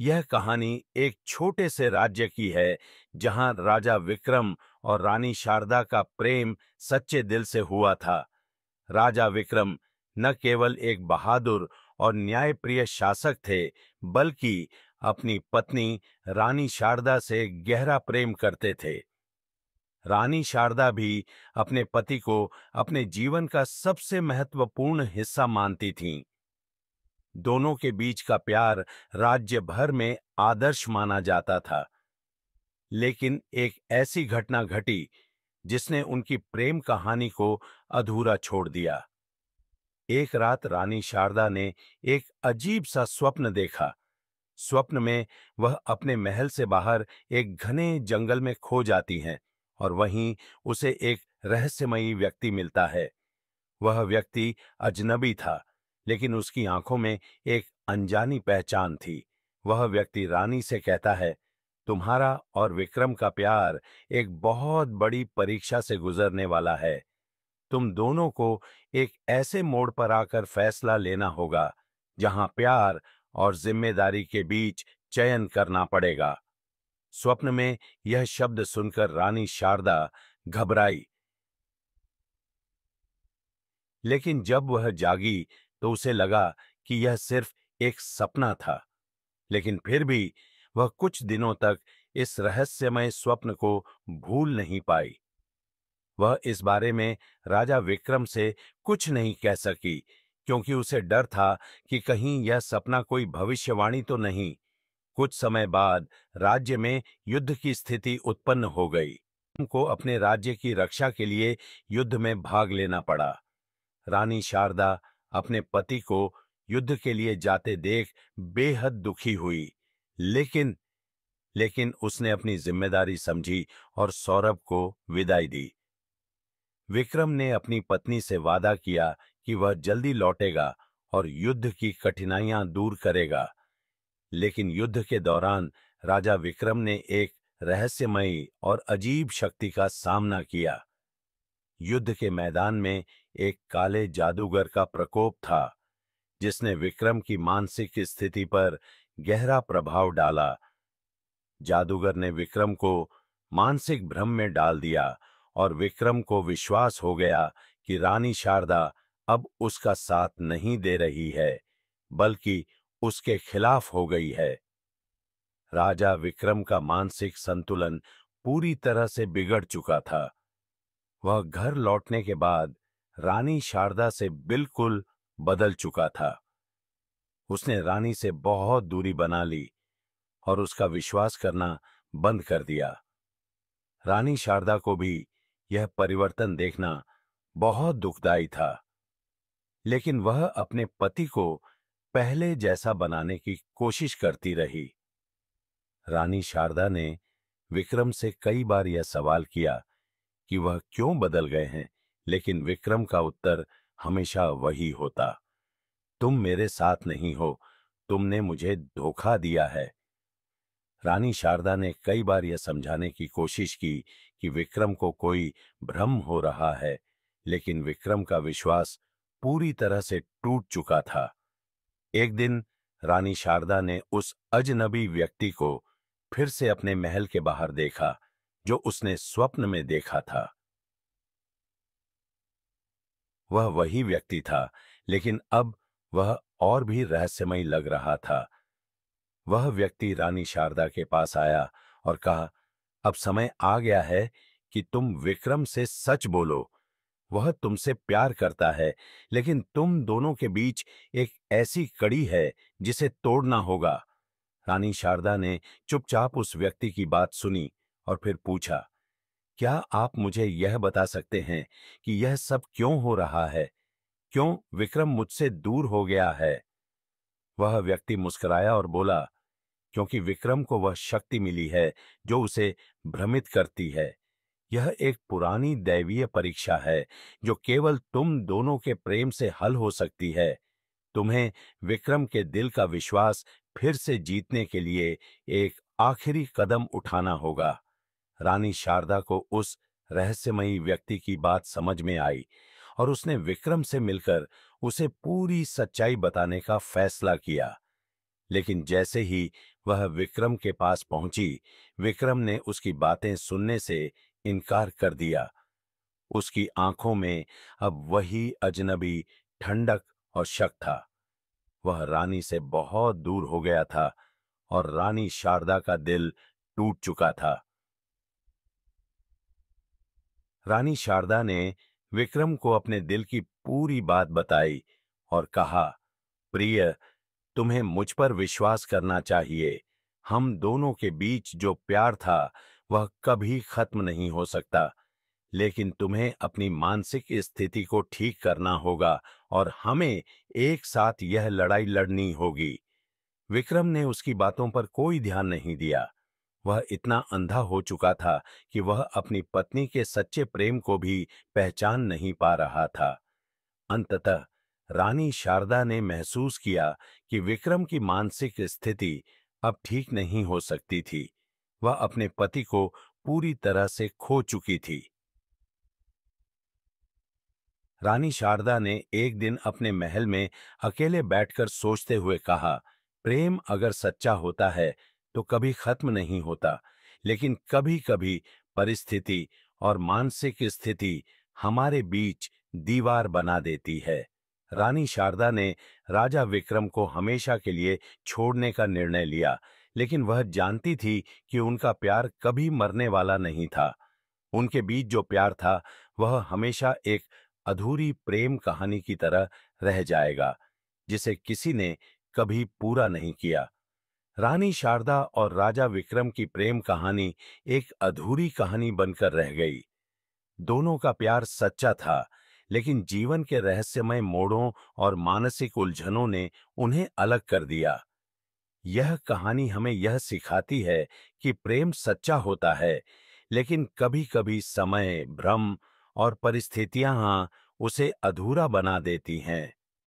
यह कहानी एक छोटे से राज्य की है जहां राजा विक्रम और रानी शारदा का प्रेम सच्चे दिल से हुआ था राजा विक्रम न केवल एक बहादुर और न्यायप्रिय शासक थे बल्कि अपनी पत्नी रानी शारदा से गहरा प्रेम करते थे रानी शारदा भी अपने पति को अपने जीवन का सबसे महत्वपूर्ण हिस्सा मानती थीं। दोनों के बीच का प्यार राज्य भर में आदर्श माना जाता था लेकिन एक ऐसी घटना घटी जिसने उनकी प्रेम कहानी को अधूरा छोड़ दिया एक रात रानी शारदा ने एक अजीब सा स्वप्न देखा स्वप्न में वह अपने महल से बाहर एक घने जंगल में खो जाती हैं और वहीं उसे एक रहस्यमयी व्यक्ति मिलता है वह व्यक्ति अजनबी था लेकिन उसकी आंखों में एक अनजानी पहचान थी वह व्यक्ति रानी से कहता है तुम्हारा और विक्रम का प्यार एक बहुत बड़ी परीक्षा से गुजरने वाला है तुम दोनों को एक ऐसे मोड़ पर आकर फैसला लेना होगा जहां प्यार और जिम्मेदारी के बीच चयन करना पड़ेगा स्वप्न में यह शब्द सुनकर रानी शारदा घबराई लेकिन जब वह जागी तो उसे लगा कि यह सिर्फ एक सपना था लेकिन फिर भी वह कुछ दिनों तक इस रहस्यमय स्वप्न को भूल नहीं पाई वह इस बारे में राजा विक्रम से कुछ नहीं कह सकी क्योंकि उसे डर था कि कहीं यह सपना कोई भविष्यवाणी तो नहीं कुछ समय बाद राज्य में युद्ध की स्थिति उत्पन्न हो गई को अपने राज्य की रक्षा के लिए युद्ध में भाग लेना पड़ा रानी शारदा अपने पति को युद्ध के लिए जाते देख बेहद दुखी हुई लेकिन लेकिन उसने अपनी जिम्मेदारी समझी और सौरभ को विदाई दी विक्रम ने अपनी पत्नी से वादा किया कि वह जल्दी लौटेगा और युद्ध की कठिनाइयां दूर करेगा लेकिन युद्ध के दौरान राजा विक्रम ने एक रहस्यमयी और अजीब शक्ति का सामना किया युद्ध के मैदान में एक काले जादूगर का प्रकोप था जिसने विक्रम की मानसिक स्थिति पर गहरा प्रभाव डाला जादूगर ने विक्रम को मानसिक भ्रम में डाल दिया और विक्रम को विश्वास हो गया कि रानी शारदा अब उसका साथ नहीं दे रही है बल्कि उसके खिलाफ हो गई है राजा विक्रम का मानसिक संतुलन पूरी तरह से बिगड़ चुका था वह घर लौटने के बाद रानी शारदा से बिल्कुल बदल चुका था उसने रानी से बहुत दूरी बना ली और उसका विश्वास करना बंद कर दिया रानी शारदा को भी यह परिवर्तन देखना बहुत दुखदायी था लेकिन वह अपने पति को पहले जैसा बनाने की कोशिश करती रही रानी शारदा ने विक्रम से कई बार यह सवाल किया कि वह क्यों बदल गए हैं लेकिन विक्रम का उत्तर हमेशा वही होता तुम मेरे साथ नहीं हो तुमने मुझे धोखा दिया है रानी शारदा ने कई बार यह समझाने की कोशिश की कि विक्रम को कोई भ्रम हो रहा है लेकिन विक्रम का विश्वास पूरी तरह से टूट चुका था एक दिन रानी शारदा ने उस अजनबी व्यक्ति को फिर से अपने महल के बाहर देखा जो उसने स्वप्न में देखा था वह वही व्यक्ति था लेकिन अब वह और भी रहस्यमयी लग रहा था वह व्यक्ति रानी शारदा के पास आया और कहा अब समय आ गया है कि तुम विक्रम से सच बोलो वह तुमसे प्यार करता है लेकिन तुम दोनों के बीच एक ऐसी कड़ी है जिसे तोड़ना होगा रानी शारदा ने चुपचाप उस व्यक्ति की बात सुनी और फिर पूछा क्या आप मुझे यह बता सकते हैं कि यह सब क्यों हो रहा है क्यों विक्रम मुझसे दूर हो गया है वह व्यक्ति मुस्कुराया और बोला क्योंकि विक्रम को वह शक्ति मिली है जो उसे भ्रमित करती है यह एक पुरानी दैवीय परीक्षा है जो केवल तुम दोनों के प्रेम से हल हो सकती है तुम्हें विक्रम के दिल का विश्वास फिर से जीतने के लिए एक आखिरी कदम उठाना होगा रानी शारदा को उस रहस्यमयी व्यक्ति की बात समझ में आई और उसने विक्रम से मिलकर उसे पूरी सच्चाई बताने का फैसला किया लेकिन जैसे ही वह विक्रम के पास पहुंची विक्रम ने उसकी बातें सुनने से इनकार कर दिया उसकी आंखों में अब वही अजनबी ठंडक और शक था वह रानी से बहुत दूर हो गया था और रानी शारदा का दिल टूट चुका था रानी शारदा ने विक्रम को अपने दिल की पूरी बात बताई और कहा प्रिय तुम्हें मुझ पर विश्वास करना चाहिए हम दोनों के बीच जो प्यार था वह कभी खत्म नहीं हो सकता लेकिन तुम्हें अपनी मानसिक स्थिति को ठीक करना होगा और हमें एक साथ यह लड़ाई लड़नी होगी विक्रम ने उसकी बातों पर कोई ध्यान नहीं दिया वह इतना अंधा हो चुका था कि वह अपनी पत्नी के सच्चे प्रेम को भी पहचान नहीं पा रहा था अंततः रानी शारदा ने महसूस किया कि विक्रम की मानसिक स्थिति अब ठीक नहीं हो सकती थी वह अपने पति को पूरी तरह से खो चुकी थी रानी शारदा ने एक दिन अपने महल में अकेले बैठकर सोचते हुए कहा प्रेम अगर सच्चा होता है तो कभी खत्म नहीं होता लेकिन कभी कभी परिस्थिति और मानसिक स्थिति हमारे बीच दीवार बना देती है रानी शारदा ने राजा विक्रम को हमेशा के लिए छोड़ने का निर्णय लिया लेकिन वह जानती थी कि उनका प्यार कभी मरने वाला नहीं था उनके बीच जो प्यार था वह हमेशा एक अधूरी प्रेम कहानी की तरह रह जाएगा जिसे किसी ने कभी पूरा नहीं किया रानी शारदा और राजा विक्रम की प्रेम कहानी एक अधूरी कहानी बनकर रह गई दोनों का प्यार सच्चा था लेकिन जीवन के रहस्यमय मोड़ों और मानसिक उलझनों ने उन्हें अलग कर दिया यह कहानी हमें यह सिखाती है कि प्रेम सच्चा होता है लेकिन कभी कभी समय भ्रम और परिस्थितियां उसे अधूरा बना देती हैं